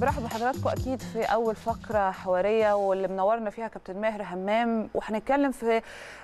برحب بحضراتكم اكيد في اول فقره حواريه واللي منورنا فيها كابتن ماهر همام وهنتكلم في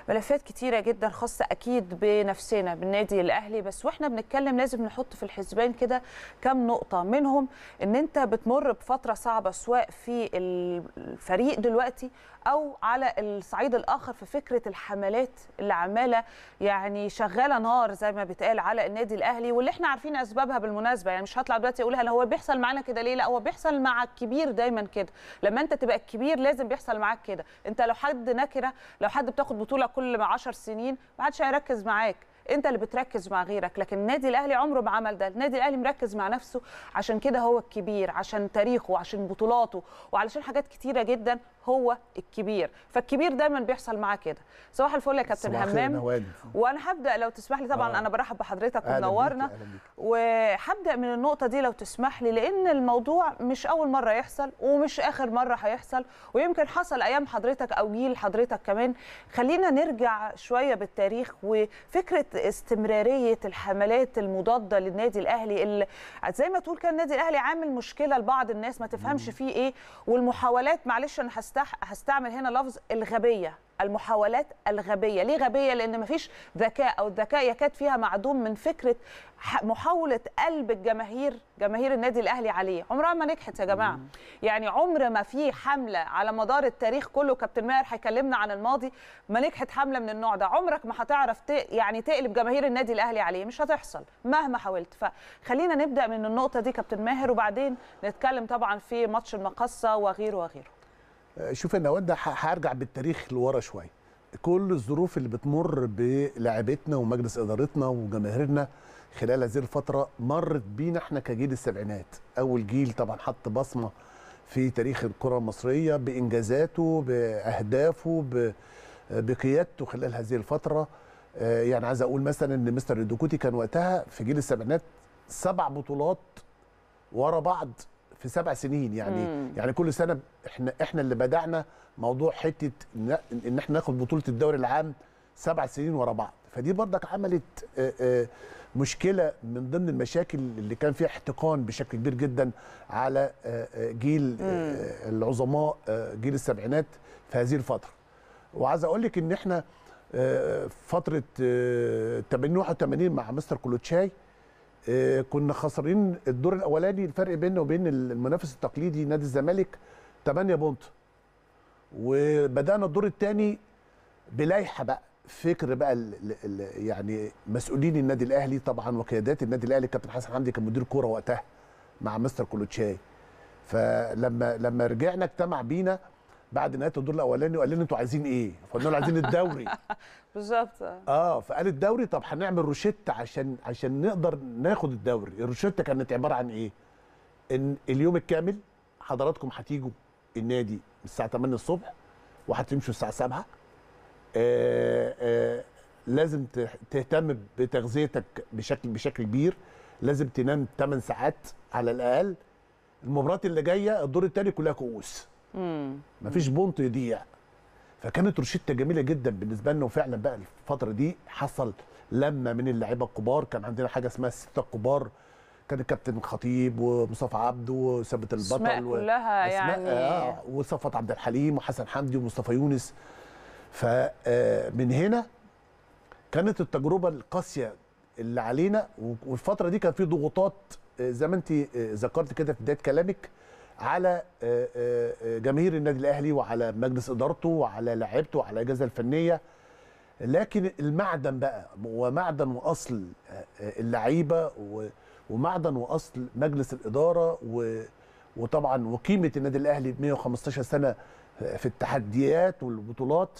ملفات كتيره جدا خاصه اكيد بنفسنا بالنادي الاهلي بس واحنا بنتكلم لازم نحط في الحسبان كده كام نقطه منهم ان انت بتمر بفتره صعبه سواء في الفريق دلوقتي او على الصعيد الاخر في فكره الحملات اللي عماله يعني شغاله نار زي ما بيتقال على النادي الاهلي واللي احنا عارفين اسبابها بالمناسبه يعني مش هطلع دلوقتي اقولها هو بيحصل معانا كده ليه لا هو بيحصل مع الكبير دايما كده لما انت تبقى الكبير لازم بيحصل معاك كده انت لو حد نكره لو حد بتاخد بطوله كل 10 سنين ما حدش هيركز معاك انت اللي بتركز مع غيرك لكن النادي الاهلي عمره ما عمل ده النادي الاهلي مركز مع نفسه عشان كده هو الكبير عشان تاريخه عشان بطولاته وعلشان حاجات كتيره جدا هو الكبير فالكبير دايما بيحصل معاه كده صباح الفل يا كابتن همام وانا هبدا لو تسمح لي طبعا آه. انا برحب بحضرتك ومنورنا وهبدا من النقطه دي لو تسمح لي لان الموضوع مش اول مره يحصل ومش اخر مره هيحصل ويمكن حصل ايام حضرتك او جيل حضرتك كمان خلينا نرجع شويه بالتاريخ وفكره استمراريه الحملات المضاده للنادي الاهلي اللي زي ما تقول كان النادي الاهلي عامل مشكله لبعض الناس ما تفهمش فيه ايه والمحاولات معلش انا هستعمل هنا لفظ الغبيه المحاولات الغبيه ليه غبيه لان مفيش ذكاء او الذكاء يكاد فيها معدوم من فكره محاوله قلب الجماهير جماهير النادي الاهلي عليه عمرها ما نجحت يا جماعه يعني عمر ما في حمله على مدار التاريخ كله كابتن ماهر هيكلمنا عن الماضي ما نجحت حمله من النوع ده عمرك ما هتعرف يعني تقلب جماهير النادي الاهلي عليه مش هتحصل مهما حاولت فخلينا نبدا من النقطه دي كابتن ماهر وبعدين نتكلم طبعا في ماتش المقصه وغيره وغيره شوف انا ده هرجع بالتاريخ لورا شويه كل الظروف اللي بتمر بلاعبتنا ومجلس ادارتنا وجماهيرنا خلال هذه الفتره مرت بينا احنا كجيل السبعينات اول جيل طبعا حط بصمه في تاريخ الكره المصريه بانجازاته باهدافه بقيادته خلال هذه الفتره آه، يعني عايز اقول مثلا ان مستر الدكوتي كان وقتها في جيل السبعينات سبع بطولات ورا بعض في سبع سنين يعني مم. يعني كل سنه احنا احنا اللي بدانا موضوع حته ان احنا ناخد بطوله الدوري العام سبع سنين ورا بعض فدي برضك عملت مشكله من ضمن المشاكل اللي كان فيها احتقان بشكل كبير جدا على جيل العظماء جيل السبعينات في هذه الفتره وعايز اقول لك ان احنا فتره 81 مع مستر كلوتشاي آه، كنا خسرين الدور الاولاني الفرق بيننا وبين المنافس التقليدي نادي الزمالك 8 بونت وبدانا الدور الثاني بلايحه بقى فكر بقى الـ الـ يعني مسؤولين النادي الاهلي طبعا وقيادات النادي الاهلي كابتن حسن حمدي كان مدير كوره وقتها مع مستر كولوتشاي فلما لما رجعنا اجتمع بينا بعد نهايه الدور الاولاني وقال لنا انتوا عايزين ايه؟ فقلنا له عايزين الدوري بالظبط اه فقال الدوري طب هنعمل روشته عشان عشان نقدر ناخد الدوري، الروشته كانت عباره عن ايه؟ ان اليوم الكامل حضراتكم هتيجوا النادي الساعه 8 الصبح وهتمشوا الساعه 7 ااا آآ لازم تهتم بتغذيتك بشكل بشكل كبير لازم تنام 8 ساعات على الاقل المباريات اللي جايه الدور الثاني كلها كؤوس مفيش بونت يضيع فكانت روشيتا جميله جدا بالنسبه لنا وفعلا بقى الفتره دي حصل لما من اللعيبه الكبار كان عندنا حاجه اسمها السته الكبار كان الكابتن خطيب ومصطفى عبده وثابت البطل و... كلها يعني آه وصفت عبد الحليم وحسن حمدي ومصطفى يونس فمن آه، هنا كانت التجربه القاسيه اللي علينا والفتره دي كان في ضغوطات آه، زي ما انت آه، ذكرت كده في بدايه كلامك على آه، آه، آه، جماهير النادي الاهلي وعلى مجلس ادارته وعلى لعيبته وعلى الاجهزه الفنيه لكن المعدن بقى ومعدن واصل اللعيبه ومعدن واصل مجلس الاداره وطبعا وقيمه النادي الاهلي 115 سنه في التحديات والبطولات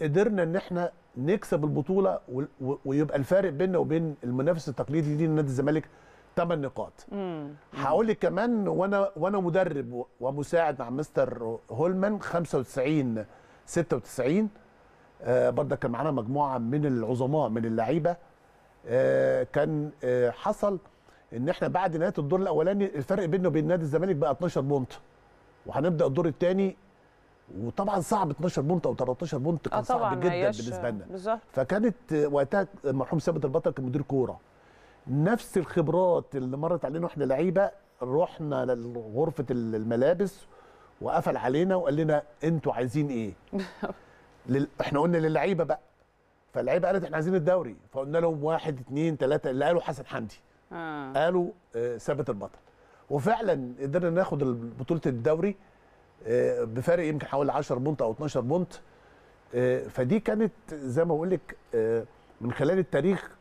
قدرنا ان احنا نكسب البطوله ويبقى الفارق بيننا وبين المنافس التقليدي لنادي نادي الزمالك ثمان نقاط هقول لك كمان وانا وانا مدرب ومساعد مع مستر هولمان 95 96 آه برضه كان معانا مجموعه من العظماء من اللعيبه آه كان آه حصل ان احنا بعد نهايه الدور الاولاني الفرق بينه وبين نادي الزمالك بقى 12 بونت وهنبدا الدور الثاني وطبعا صعب 12 بونت او 13 بونت آه، كان صعب جدا بالنسبه لنا فكانت وقتها المرحوم ثابت البطل كان مدير كوره نفس الخبرات اللي مرت علينا واحنا لعيبه رحنا لغرفه الملابس وقفل علينا وقال لنا انتوا عايزين ايه؟ لل... احنا قلنا للعيبه بقى فاللعيبه قالت احنا عايزين الدوري فقلنا لهم واحد اثنين ثلاثه اللي قالوا حسن حمدي آه. قالوا آه، ثابت البطل وفعلا قدرنا ناخد بطوله الدوري آه، بفارق يمكن حوالي 10 بونت او 12 بونت آه، فدي كانت زي ما بقول لك من خلال التاريخ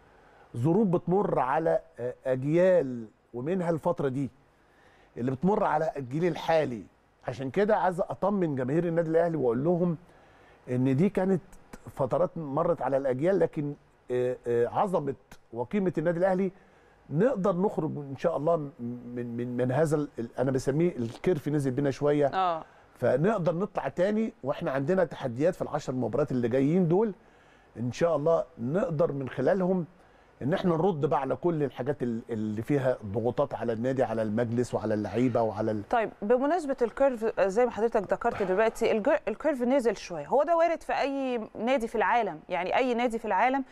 ظروف بتمر على اجيال ومنها الفتره دي اللي بتمر على الجيل الحالي عشان كده عايز اطمن جماهير النادي الاهلي واقول لهم ان دي كانت فترات مرت على الاجيال لكن آه، آه، عظمه وقيمه النادي الاهلي نقدر نخرج ان شاء الله من من من هذا انا بسميه الكيرف نزل بينا شويه أوه. فنقدر نطلع تاني واحنا عندنا تحديات في العشر مباريات اللي جايين دول ان شاء الله نقدر من خلالهم ان احنا نرد بقى على كل الحاجات اللي فيها ضغوطات على النادي على المجلس وعلى اللعيبه وعلى ال... طيب بمناسبه الكيرف زي ما حضرتك ذكرت دلوقتي الكيرف نزل شويه هو ده وارد في اي نادي في العالم يعني اي نادي في العالم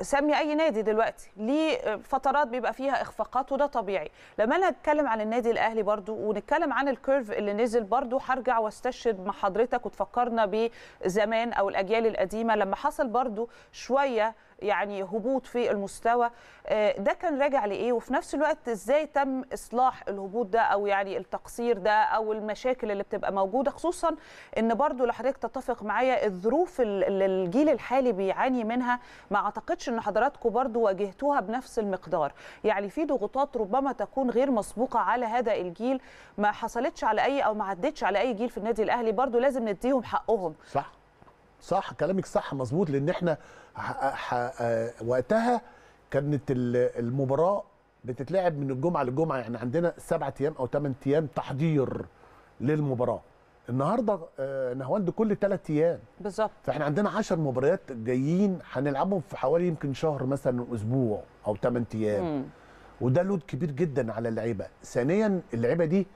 سمي اي نادي دلوقتي ليه فترات بيبقى فيها اخفاقات وده طبيعي لما انا اتكلم عن النادي الاهلي برضو ونتكلم عن الكيرف اللي نزل برضو هرجع واستشهد مع حضرتك وتفكرنا بزمان او الاجيال القديمه لما حصل برضو شويه يعني هبوط في المستوى آه، ده كان راجع لايه وفي نفس الوقت ازاي تم اصلاح الهبوط ده او يعني التقصير ده او المشاكل اللي بتبقى موجوده خصوصا ان برضو لو حضرتك تتفق معايا الظروف اللي الجيل الحالي بيعاني منها ما اعتقدش ان حضراتكم برضو واجهتوها بنفس المقدار يعني في ضغوطات ربما تكون غير مسبوقه على هذا الجيل ما حصلتش على اي او ما عدتش على اي جيل في النادي الاهلي برضو لازم نديهم حقهم صح صح كلامك صح مظبوط لان احنا آه، وقتها كانت المباراه بتتلعب من الجمعه للجمعه يعني عندنا سبعة ايام او ثمان ايام تحضير للمباراه النهارده آه، نهواند كل ثلاث ايام بالظبط فاحنا عندنا 10 مباريات جايين هنلعبهم في حوالي يمكن شهر مثلا اسبوع او ثمان ايام وده لود كبير جدا على اللعيبه ثانيا اللعيبه دي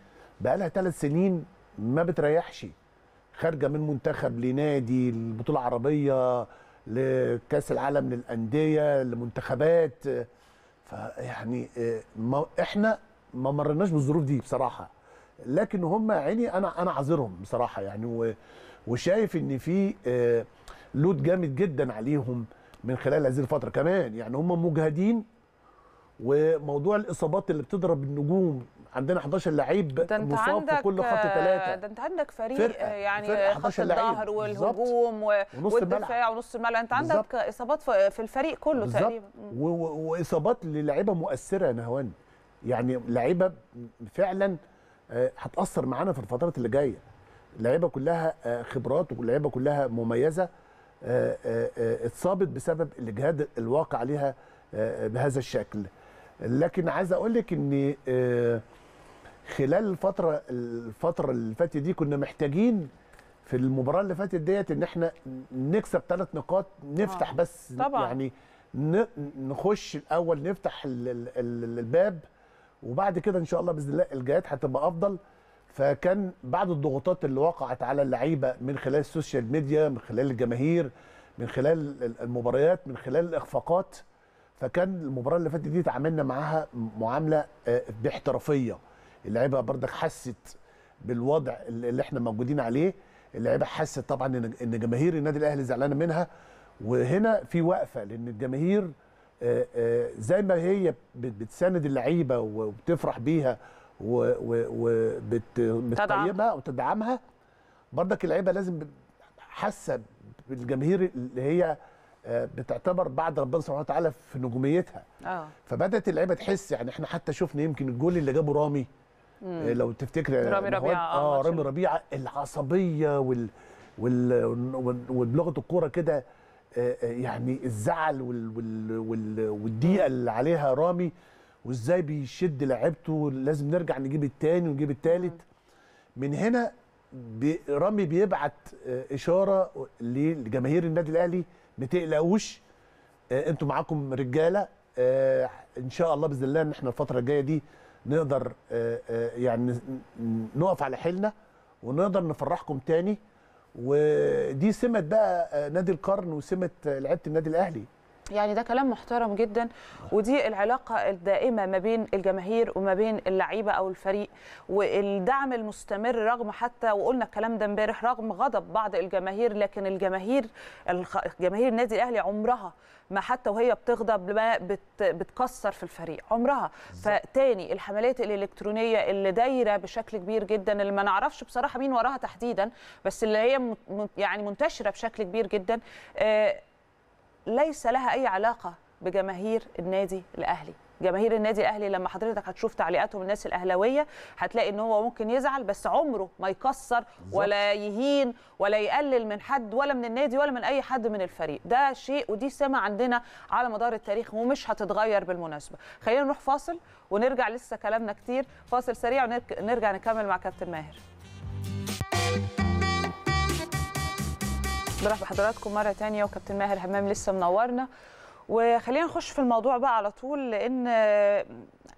بقى لها ثلاث سنين ما بتريحش خارجه من منتخب لنادي البطوله العربيه لكاس العالم للانديه لمنتخبات فيعني آه، احنا ما مرناش بالظروف دي بصراحه لكن هم عيني انا انا عذرهم بصراحه يعني وشايف ان في آه، لود جامد جدا عليهم من خلال هذه الفتره كمان يعني هم مجهدين وموضوع الاصابات اللي بتضرب النجوم عندنا 11 لعيب مصاب في كل خط ثلاثه ده انت عندك فريق يعني فرق خط الظهر والهجوم ونص والدفاع ونص الملعب انت عندك اصابات في الفريق كله بالزبط. تقريبا واصابات للعيبه مؤثره يا نهوان يعني لعيبه فعلا آه، هتاثر معانا في الفترات اللي جايه لعيبه كلها آه، خبرات ولعيبه كلها مميزه آه، اتصابت بسبب الاجهاد الواقع عليها بهذا الشكل لكن عايز اقول لك ان آه، خلال الفتره الفتره اللي فاتت دي كنا محتاجين في المباراه اللي فاتت ديت ان احنا نكسب ثلاث نقاط نفتح آه. بس طبعا. يعني نخش الاول نفتح الباب وبعد كده ان شاء الله باذن الله الجهات هتبقى افضل فكان بعد الضغوطات اللي وقعت على اللعيبه من خلال السوشيال ميديا من خلال الجماهير من خلال المباريات من خلال الاخفاقات فكان المباراه اللي فاتت دي تعاملنا معاها معامله آه، باحترافيه اللعيبه بردك حست بالوضع اللي احنا موجودين عليه اللعيبه حست طبعا ان جماهير النادي الاهلي زعلانه منها وهنا في وقفه لان الجماهير آه، آه، زي ما هي بتساند اللعيبه وبتفرح بيها وبتقيمها وتدعمها بردك اللعيبه لازم حاسه بالجماهير اللي هي بتعتبر بعد ربنا سبحانه وتعالى في نجوميتها اه فبدات اللعيبه تحس يعني احنا حتى شفنا يمكن الجول اللي جابه رامي مم. آه، لو تفتكر آه، رامي ربيعه اه, آه، رامي ربيعه العصبيه وال وال وبلغه الكوره كده يعني الزعل وال وال وال والضيقه اللي عليها رامي وازاي بيشد لعبته لازم نرجع نجيب الثاني ونجيب الثالث من هنا بي رامي بيبعت اشاره لجماهير النادي الاهلي ما تقلقوش آه، انتوا معاكم رجاله آه، ان شاء الله باذن الله ان احنا الفتره الجايه دي نقدر آه، يعني نقف على حيلنا ونقدر نفرحكم تاني ودي سمه بقى نادي القرن وسمه لعيبه النادي الاهلي يعني ده كلام محترم جدا ودي العلاقه الدائمه ما بين الجماهير وما بين اللعيبه او الفريق والدعم المستمر رغم حتى وقلنا الكلام ده امبارح رغم غضب بعض الجماهير لكن الجماهير جماهير النادي الاهلي عمرها ما حتى وهي بتغضب ما بت بتكسر في الفريق عمرها فتاني الحملات الالكترونيه اللي دايره بشكل كبير جدا اللي ما نعرفش بصراحه مين وراها تحديدا بس اللي هي يعني منتشره بشكل كبير جدا آه ليس لها اي علاقه بجماهير النادي الاهلي جماهير النادي الاهلي لما حضرتك هتشوف تعليقاتهم الناس الاهلاويه هتلاقي ان هو ممكن يزعل بس عمره ما يكسر ولا يهين ولا يقلل من حد ولا من النادي ولا من اي حد من الفريق ده شيء ودي سمه عندنا على مدار التاريخ ومش هتتغير بالمناسبه خلينا نروح فاصل ونرجع لسه كلامنا كتير فاصل سريع ونرجع نكمل مع كابتن ماهر برحب بحضراتكم مره تانية وكابتن ماهر همام لسه منورنا وخلينا نخش في الموضوع بقى على طول لان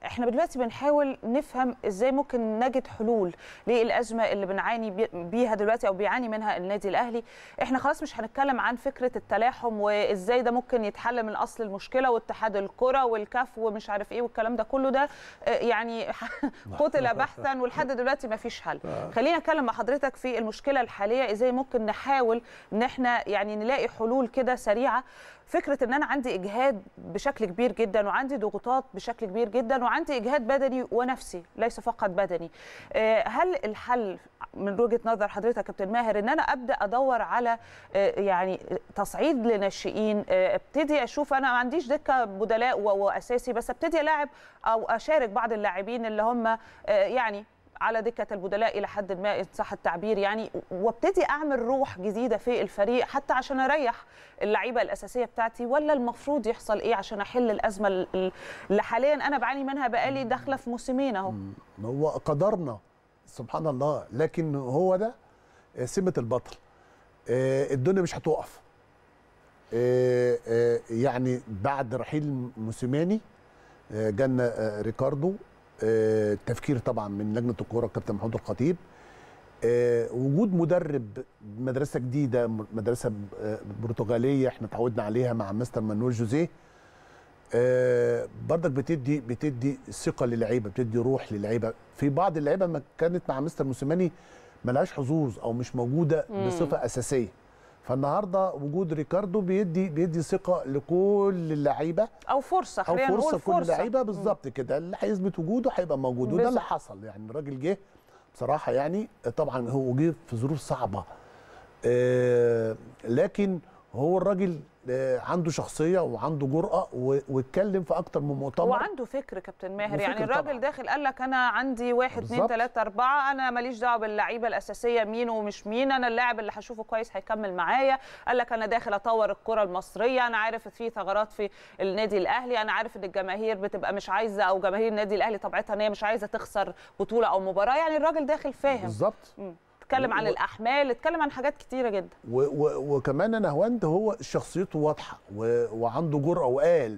احنا دلوقتي بنحاول نفهم ازاي ممكن نجد حلول للازمه اللي بنعاني بيها دلوقتي او بيعاني منها النادي الاهلي احنا خلاص مش هنتكلم عن فكره التلاحم وازاي ده ممكن يتحل من اصل المشكله واتحاد الكره والكاف ومش عارف ايه والكلام ده كله ده آه، يعني قتل بحثا ولحد دلوقتي ما فيش حل خلينا اتكلم مع حضرتك في المشكله الحاليه ازاي ممكن نحاول ان احنا يعني نلاقي حلول كده سريعه فكره ان انا عندي اجهاد بشكل كبير جدا وعندي ضغوطات بشكل كبير جدا وعندي اجهاد بدني ونفسي ليس فقط بدني آه، هل الحل من وجهه نظر حضرتك كابتن ماهر ان انا ابدا ادور على آه، يعني تصعيد لناشئين آه، ابتدي اشوف انا ما عنديش دكه بدلاء واساسي بس ابتدي الاعب او اشارك بعض اللاعبين اللي هم يعني على دكه البدلاء الى حد ما ان صح التعبير يعني وابتدي اعمل روح جديده في الفريق حتى عشان اريح اللعيبه الاساسيه بتاعتي ولا المفروض يحصل ايه عشان احل الازمه اللي حاليا انا بعاني منها بقالي داخله في موسمين اهو هو قدرنا سبحان الله لكن هو ده آه، سمه البطل آه، الدنيا مش هتقف آه، يعني بعد رحيل موسيماني جانا ريكاردو آه، التفكير طبعا من لجنه الكوره الكابتن محمود الخطيب آه، وجود مدرب مدرسه جديده مدرسه آه، برتغاليه احنا تعودنا عليها مع مستر مانويل جوزيه برضك بتدي بتدي ثقه للعيبه بتدي روح للعيبه في بعض اللعيبه ما كانت مع مستر موسيماني ملهاش حظوظ او مش موجوده بصفه اساسيه فالنهارده وجود ريكاردو بيدي بيدي ثقه لكل اللعيبه او فرصه خلينا او فرصه لكل اللعيبه بالظبط كده اللي هيثبت وجوده هيبقى موجود وده اللي حصل يعني الراجل جه بصراحه يعني طبعا هو جه في ظروف صعبه آه لكن هو الراجل آه، عنده شخصيه وعنده جرأه واتكلم في اكتر من مؤتمر وعنده فكر كابتن ماهر يعني الراجل طبعا. داخل قال لك انا عندي واحد اثنين اتنين تلاته اربعه انا ماليش دعوه باللعيبه الاساسيه مين ومش مين انا اللاعب اللي هشوفه كويس هيكمل معايا قال لك انا داخل اطور الكره المصريه انا عارف في ثغرات في النادي الاهلي انا عارف ان الجماهير بتبقى مش عايزه او جماهير النادي الاهلي طبيعتها ان هي مش عايزه تخسر بطوله او مباراه يعني الراجل داخل فاهم بالظبط اتكلم عن الاحمال اتكلم عن حاجات كتيره جدا و... و... وكمان انا هواند هو شخصيته واضحه وعنده جرأه وقال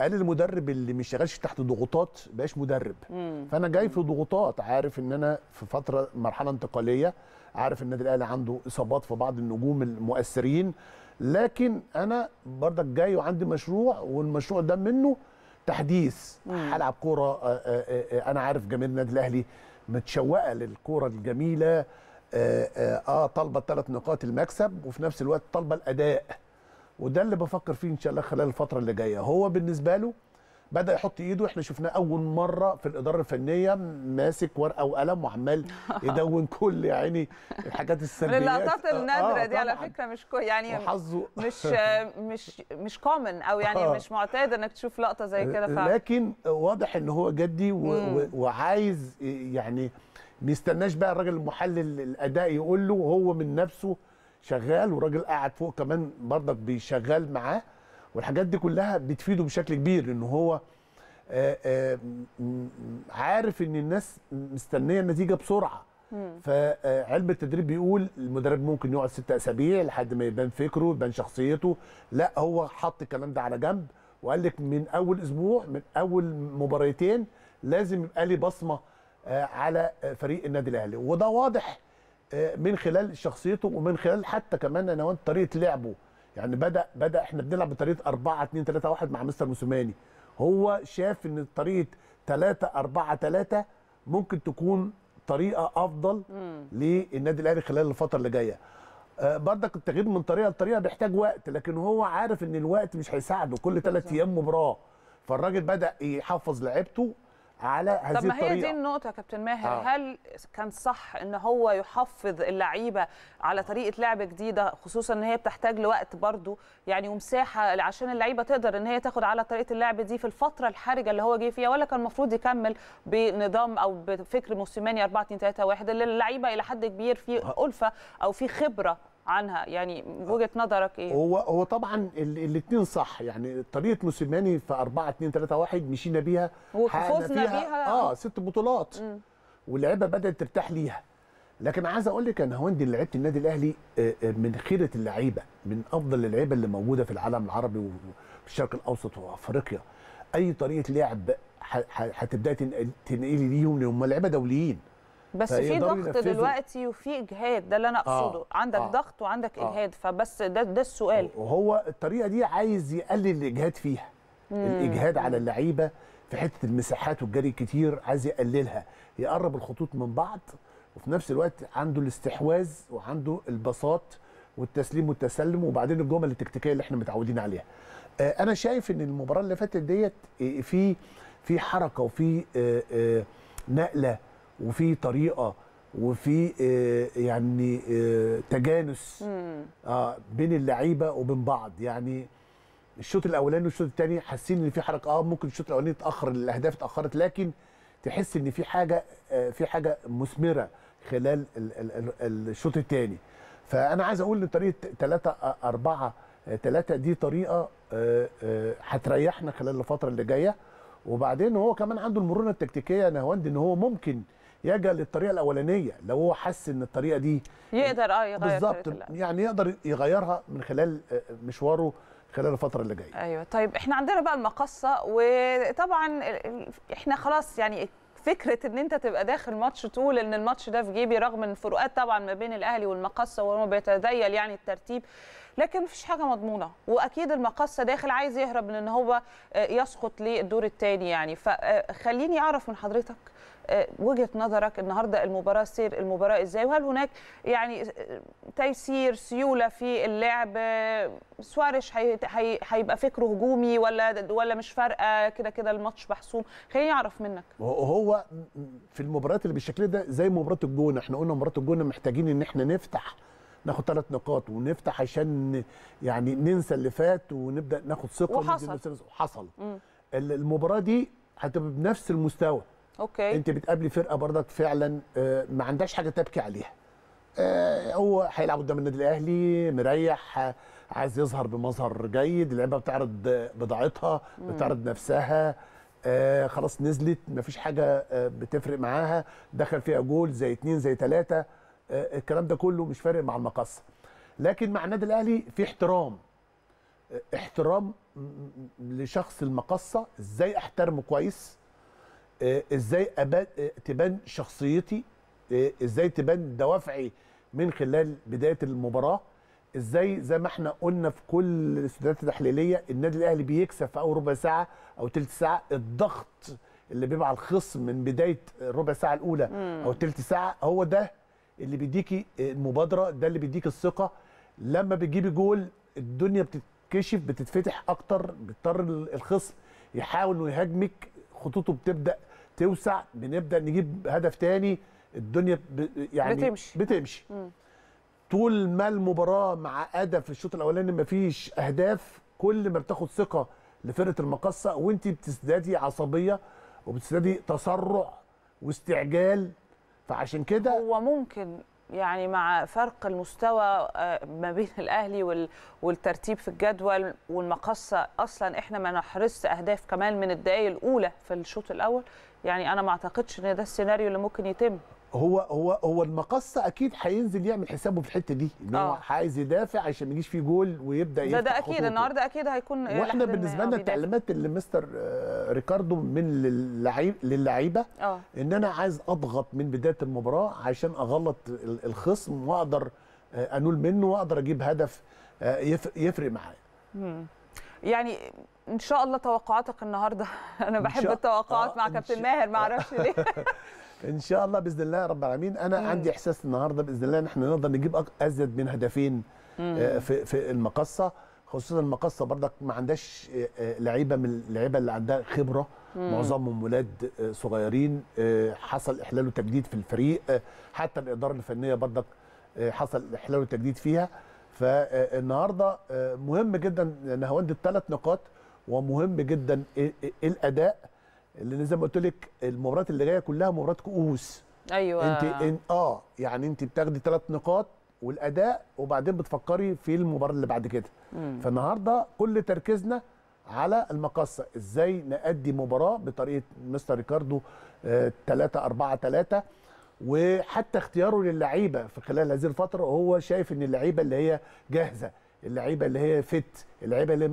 قال المدرب اللي ما شغالش تحت ضغوطات بقاش مدرب مم. فانا جاي في ضغوطات عارف ان انا في فتره مرحله انتقاليه عارف النادي الاهلي عنده اصابات في بعض النجوم المؤثرين لكن انا بردك جاي وعندي مشروع والمشروع ده منه تحديث هلعب كوره آه، آه، آه، انا عارف جماهير النادي الاهلي متشوقه للكوره الجميله اه, آه،, آه، طالبه الثلاث نقاط المكسب وفي نفس الوقت طالبه الاداء وده اللي بفكر فيه ان شاء الله خلال الفتره اللي جايه هو بالنسبه له بدا يحط ايده احنا شفناه اول مره في الاداره الفنيه ماسك ورقه وقلم وعمال يدون كل يا عيني الحاجات السلبيه آه، اللقطات النادره دي على فكره مش كو يعني مش مش مش كومن او يعني مش معتاد انك تشوف لقطه زي كده لكن واضح ان هو جدي وعايز يعني ما بقى الراجل المحلل الاداء يقول له هو من نفسه شغال وراجل قاعد فوق كمان برضك بيشغال معاه والحاجات دي كلها بتفيده بشكل كبير ان هو آه، آه، عارف ان الناس مستنيه النتيجه بسرعه فعلم آه، التدريب بيقول المدرب ممكن يقعد ست اسابيع لحد ما يبان فكره يبان شخصيته لا هو حط الكلام ده على جنب وقال لك من اول اسبوع من اول مباريتين لازم يبقى لي بصمه آه، على فريق النادي الاهلي وده واضح آه، من خلال شخصيته ومن خلال حتى كمان انا وانت طريقه لعبه يعني بدا بدا احنا بنلعب بطريقه 4 2 3 1 مع مستر موسيماني هو شاف ان طريقه 3 4 3 ممكن تكون طريقه افضل للنادي الاهلي خلال الفتره اللي جايه آه، بردك التغيير من طريقه لطريقه بيحتاج وقت لكن هو عارف ان الوقت مش هيساعده كل ثلاث ايام مباراه فالراجل بدا يحفظ لعيبته على هذه طب ما هي دي النقطه يا كابتن ماهر آه. هل كان صح ان هو يحفظ اللعيبه على طريقه لعب جديده خصوصا ان هي بتحتاج لوقت برضو يعني ومساحه عشان اللعيبه تقدر ان هي تاخد على طريقه اللعب دي في الفتره الحرجه اللي هو جه فيها ولا كان المفروض يكمل بنظام او بفكر موسيماني 4 2 3 1 اللي اللعيبه الى حد كبير في آه. الفه او في خبره عنها يعني آه. وجهه نظرك ايه هو هو طبعا الاثنين صح يعني طريقه موسيماني في 4 2 3 1 مشينا بيها وفوزنا بيها اه ست بطولات واللعيبه بدات ترتاح ليها لكن عايز اقول لك انا هوندي لعيبه النادي الاهلي آه، آه، من خيره اللعيبه من افضل اللعيبه اللي موجوده في العالم العربي وفي الشرق الاوسط وافريقيا اي طريقه لعب هتبداي تنقلي ليهم هم لعيبه دوليين بس في ضغط دلوقتي وفي اجهاد ده اللي انا اقصده آه. عندك آه. ضغط وعندك آه. اجهاد فبس ده ده السؤال وهو الطريقه دي عايز يقلل الاجهاد فيها مم. الاجهاد على اللعيبه في حته المساحات والجري الكتير عايز يقللها يقرب الخطوط من بعض وفي نفس الوقت عنده الاستحواذ وعنده البساط والتسليم والتسلم وبعدين الجمل التكتيكيه اللي احنا متعودين عليها آه انا شايف ان المباراه اللي فاتت ديت آه، في في حركه وفي آه آه نقله وفي طريقه وفي آه، يعني آه، تجانس آه، بين اللعيبه وبين بعض يعني الشوط الاولاني والشوط الثاني حاسين ان في حركه اه ممكن الشوط الاولاني اتاخر الاهداف اتاخرت لكن تحس ان في حاجه في حاجه مثمره خلال الشوط الثاني فانا عايز اقول ان طريقه 3 4 3 دي طريقه هتريحنا خلال الفتره اللي جايه وبعدين هو كمان عنده المرونه التكتيكيه نهواند ان هو ممكن يلجا للطريقه الاولانيه لو هو حس ان الطريقه دي يقدر اه يغير بالظبط يعني يقدر يغيرها من خلال آه، مشواره خلال الفتره اللي جايه ايوه طيب احنا عندنا بقى المقصه وطبعا احنا خلاص يعني فكره ان انت تبقى داخل ماتش تقول ان الماتش ده في جيبي رغم ان الفروقات طبعا ما بين الاهلي والمقصه وهو بيتذيل يعني الترتيب لكن مفيش حاجه مضمونه واكيد المقصه داخل عايز يهرب من ان هو آه، يسقط للدور الثاني يعني فخليني آه، اعرف من حضرتك وجهه نظرك النهارده المباراه سير المباراه ازاي وهل هناك يعني تيسير سيوله في اللعب سواريش هيبقى فكره هجومي ولا ولا مش فارقه كده كده الماتش محسوم خليني اعرف منك هو في المباريات اللي بالشكل ده زي مباراه الجونه احنا قلنا مباراه الجونه محتاجين ان احنا نفتح ناخد ثلاث نقاط ونفتح عشان يعني ننسى اللي فات ونبدا ناخد ثقه وحصل وحصل. المباراه دي هتبقى بنفس المستوى اوكي انت بتقابلي فرقه برضك فعلا آه، ما عندهاش حاجه تبكي عليها آه، هو هيلعب قدام النادي الاهلي مريح عايز يظهر بمظهر جيد اللعيبه بتعرض بضاعتها بتعرض نفسها آه خلاص نزلت مفيش حاجه آه بتفرق معاها دخل فيها جول زي اتنين زي تلاته آه الكلام ده كله مش فارق مع المقصه لكن مع النادي الاهلي في احترام آه، احترام لشخص المقصه ازاي احترمه كويس آه، ازاي أبان آه، تبان شخصيتي آه، ازاي تبان دوافعي من خلال بدايه المباراه ازاي زي ما احنا قلنا في كل الاستوديوهات التحليليه النادي الاهلي بيكسب في اول ربع ساعه او ثلث ساعه الضغط اللي بيبقى على الخصم من بدايه الربع ساعه الاولى او ثلث ساعه هو ده اللي بيديكي المبادره ده اللي بيديكي الثقه لما بتجيبي جول الدنيا بتتكشف بتتفتح اكتر بيضطر الخصم يحاول انه يهاجمك خطوطه بتبدا توسع بنبدا نجيب هدف تاني الدنيا ب... يعني بتمشي بتمشي مم. طول ما المباراه مع هدف في الشوط الاولاني مفيش اهداف كل ما بتاخد ثقه لفرقه المقصه وانت بتزدادي عصبيه وبتزدادي تسرع واستعجال فعشان كده هو ممكن يعني مع فرق المستوى آه، ما بين الاهلي والترتيب في الجدول والمقصه اصلا احنا ما نحرزش اهداف كمان من الدقائق الاولى في الشوط الاول يعني انا ما اعتقدش ان ده السيناريو اللي ممكن يتم هو هو هو المقص اكيد هينزل يعمل حسابه في الحته دي ان هو آه. عايز يدافع عشان ما يجيش فيه جول ويبدا ده ده اكيد النهارده اكيد هيكون واحنا بالنسبه لنا التعليمات اللي مستر آه، ريكاردو من للعيب للعيبه آه. ان انا عايز اضغط من بدايه المباراه عشان اغلط الخصم واقدر انول منه واقدر اجيب هدف يفرق معايا يعني ان شاء الله توقعاتك النهارده انا بحب شاء... التوقعات آه، مع كابتن شاء... ماهر معرفش آه. ليه ان شاء الله باذن الله رب العالمين انا مم. عندي احساس النهارده باذن الله ان احنا نقدر نجيب ازيد من هدفين آه، في في المقصه خصوصا المقصه برضك ما عندهاش لعيبه من اللعيبه اللي عندها خبره معظمهم ولاد صغيرين حصل احلال وتجديد في الفريق حتى الاداره الفنيه برضك حصل احلال وتجديد فيها فالنهارده مهم جدا نهاوند الثلاث نقاط ومهم جدا إيه الاداء اللي زي ما قلت لك المباريات اللي جايه كلها مباريات كؤوس ايوه انت إن اه يعني انت بتاخدي ثلاث نقاط والاداء وبعدين بتفكري في المباراه اللي بعد كده فالنهارده كل تركيزنا على المقصه ازاي نادي مباراه بطريقه مستر ريكاردو 3 4 3 وحتى اختياره للعيبه في خلال هذه الفتره هو شايف ان اللعيبه اللي هي جاهزه اللعيبه اللي هي فت اللعيبه اللي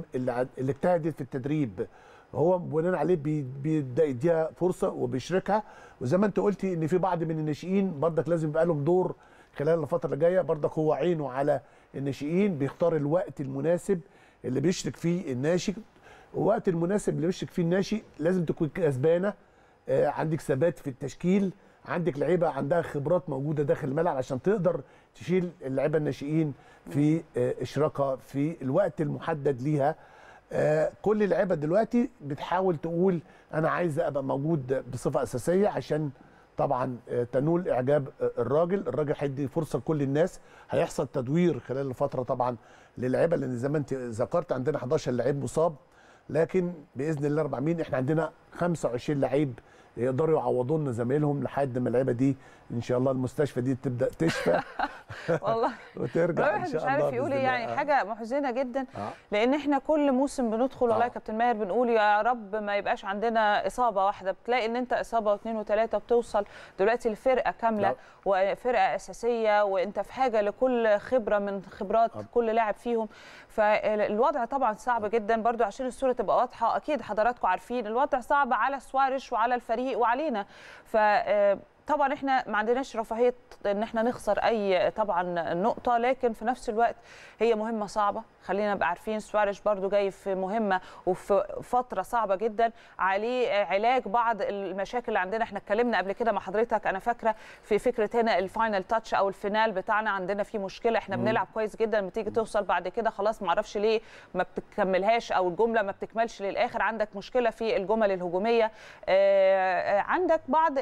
اللي اجتهدت في التدريب هو بناء عليه بيبدا يديها فرصه وبيشركها وزي ما انت قلتي ان في بعض من الناشئين بردك لازم يبقى لهم دور خلال الفتره اللي جايه هو عينه على الناشئين بيختار الوقت المناسب اللي بيشرك فيه الناشئ الوقت المناسب اللي بيشرك فيه الناشئ لازم تكون كسبانه آه، عندك ثبات في التشكيل عندك لعيبه عندها خبرات موجوده داخل الملعب عشان تقدر تشيل اللعيبه الناشئين في آه، اشراقها في الوقت المحدد ليها آه، كل اللعيبه دلوقتي بتحاول تقول انا عايزه ابقى موجود بصفه اساسيه عشان طبعا آه، تنول اعجاب الراجل الراجل هيدي فرصه لكل الناس هيحصل تدوير خلال الفتره طبعا للعيبه لان زي ما انت ذكرت عندنا 11 لعيب مصاب لكن باذن الله رب العالمين احنا عندنا 25 لعيب يقدروا يعوضوا لنا زمايلهم لحد ما اللعيبه دي ان شاء الله المستشفى دي تبدا تشفى والله وترجع ان شاء الله مش عارف يقول إيه يعني حاجه محزنه جدا آه. لان احنا كل موسم بندخل والله آه. يا كابتن ماهر بنقول يا رب ما يبقاش عندنا اصابه واحده بتلاقي ان انت اصابه واثنين وثلاثه بتوصل دلوقتي الفرقه كامله لا. آه. وفرقه اساسيه وانت في حاجه لكل خبره من خبرات آه. كل لاعب فيهم فالوضع طبعا صعب آه. جدا برده عشان الصوره تبقى واضحه اكيد حضراتكم عارفين الوضع صعب على سواريش وعلى الفريق عليه وعلينا ف آه، طبعا احنا ما عندناش رفاهيه ان احنا نخسر اي طبعا نقطه لكن في نفس الوقت هي مهمه صعبه خلينا نبقى عارفين سواريش برضو جاي في مهمه وفي فتره صعبه جدا عليه علاج بعض المشاكل اللي عندنا احنا اتكلمنا قبل كده مع حضرتك انا فاكره في فكره هنا الفاينل تاتش او الفينال بتاعنا عندنا فيه مشكله احنا بنلعب كويس جدا بتيجي توصل بعد كده خلاص معرفش ليه ما بتكملهاش او الجمله ما بتكملش للاخر عندك مشكله في الجمل الهجوميه آه، آه، عندك بعض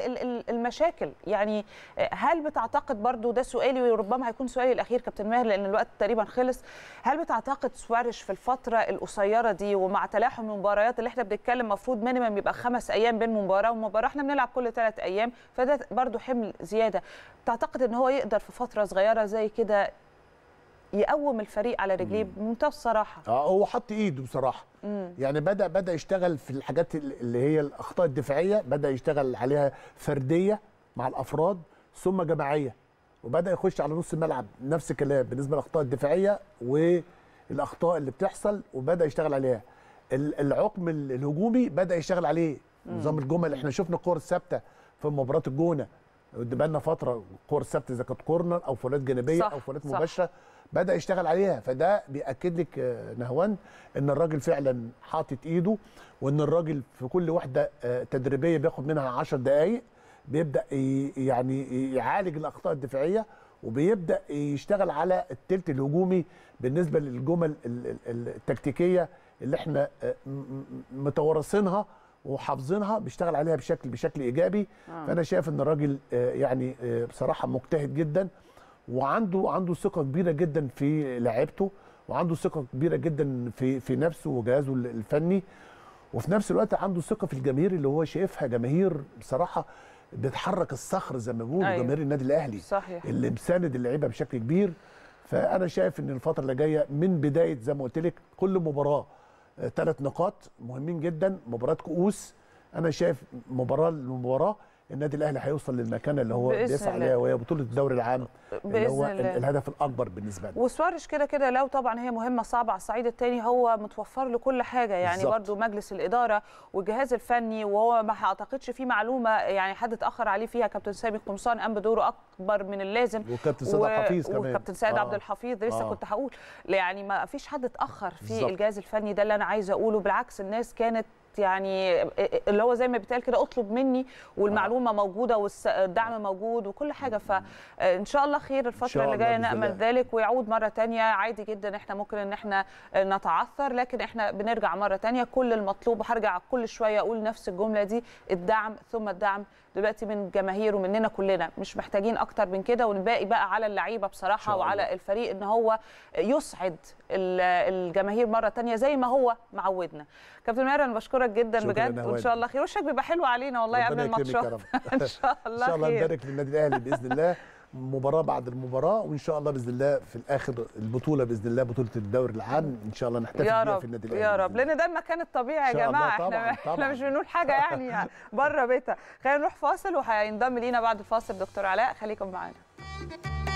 المشاكل يعني آه، هل بتعتقد برضو ده سؤالي وربما هيكون سؤالي الاخير كابتن ماهر لان الوقت تقريبا خلص هل بتعتقد علاقه سواريش في الفتره القصيره دي ومع تلاحم المباريات اللي احنا بنتكلم مفروض مينيمم يبقى خمس ايام بين مباراه ومباراه احنا بنلعب كل ثلاث ايام فده برضو حمل زياده تعتقد ان هو يقدر في فتره صغيره زي كده يقوم الفريق على رجليه بمنتهى الصراحه اه هو حط ايده بصراحه مم. يعني بدا بدا يشتغل في الحاجات اللي هي الاخطاء الدفاعيه بدا يشتغل عليها فرديه مع الافراد ثم جماعيه وبدا يخش على نص الملعب نفس الكلام بالنسبه للاخطاء الدفاعيه و الاخطاء اللي بتحصل وبدا يشتغل عليها العقم الهجومي بدا يشتغل عليه نظام الجمل احنا شفنا الكور الثابته في مباراه الجونه بقالنا فتره الكور الثابته اذا كانت كورنر او فولات جانبيه صح او فولات مباشره بدا يشتغل عليها فده بياكد لك آه، نهوان ان الراجل فعلا حاطط ايده وان الراجل في كل وحده آه، تدريبيه بياخد منها 10 دقائق بيبدا يعني يعالج الاخطاء الدفاعيه وبيبدا يشتغل على التلت الهجومي بالنسبه للجمل التكتيكيه اللي احنا آه، متوارثينها وحافظينها بيشتغل عليها بشكل بشكل ايجابي آه. فانا شايف ان الراجل آه، يعني آه، بصراحه مجتهد جدا وعنده عنده ثقه كبيره جدا في لعيبته وعنده ثقه كبيره جدا في في نفسه وجهازه الفني وفي نفس الوقت عنده ثقه في الجماهير اللي هو شايفها جماهير بصراحه بتحرك الصخر زي ما بيقولوا أيوة. جماهير النادي الاهلي صحيح. اللي مساند اللعيبه بشكل كبير فانا شايف ان الفتره اللي جايه من بدايه زي ما قلت لك كل مباراه ثلاث آه، نقاط مهمين جدا مباراه كؤوس انا شايف مباراه لمباراه النادي الاهلي هيوصل للمكانه اللي هو بيسعى ليها وهي بطوله الدوري العام اللي هو الله. الهدف الاكبر بالنسبه لنا وسوارش كده كده لو طبعا هي مهمه صعبه على الصعيد الثاني هو متوفر له كل حاجه يعني بالزبط. برضو مجلس الاداره والجهاز الفني وهو ما اعتقدش في معلومه يعني حد اتاخر عليه فيها كابتن سامي قمصان قام بدوره اكبر من اللازم وكابتن سيد و... عبد الحفيظ كمان وكابتن سيد آه. عبد الحفيظ لسه آه. كنت هقول يعني ما فيش حد اتاخر في بالزبط. الجهاز الفني ده اللي انا عايزه اقوله بالعكس الناس كانت يعني اللي هو زي ما بيتقال كده اطلب مني والمعلومه آه. موجوده والدعم موجود وكل حاجه فان شاء الله خير الفتره اللي جايه نامل ذلك ويعود مره ثانيه عادي جدا احنا ممكن ان احنا نتعثر لكن احنا بنرجع مره ثانيه كل المطلوب هرجع كل شويه اقول نفس الجمله دي الدعم ثم الدعم دلوقتي من جماهير ومننا كلنا مش محتاجين اكتر من كده والباقي بقى على اللعيبه بصراحه وعلى الفريق ان هو يسعد الجماهير مره ثانيه زي ما هو معودنا كابتن ماهر انا بشكرك جدا بجد وان شاء الله خير وشك بيبقى حلو علينا والله قبل الماتشات ان شاء الله ان شاء الله نبارك للنادي الاهلي باذن الله مباراه بعد المباراه وان شاء الله باذن الله في الاخر البطوله باذن الله بطوله الدوري العام ان شاء الله نحتفل بيها في النادي الاهلي يا رب لان ده المكان الطبيعي يا جماعه طبعًا احنا طبعًا. احنا مش بنقول حاجه يعني بره بيتها خلينا نروح فاصل وهينضم لينا بعد الفاصل دكتور علاء خليكم معانا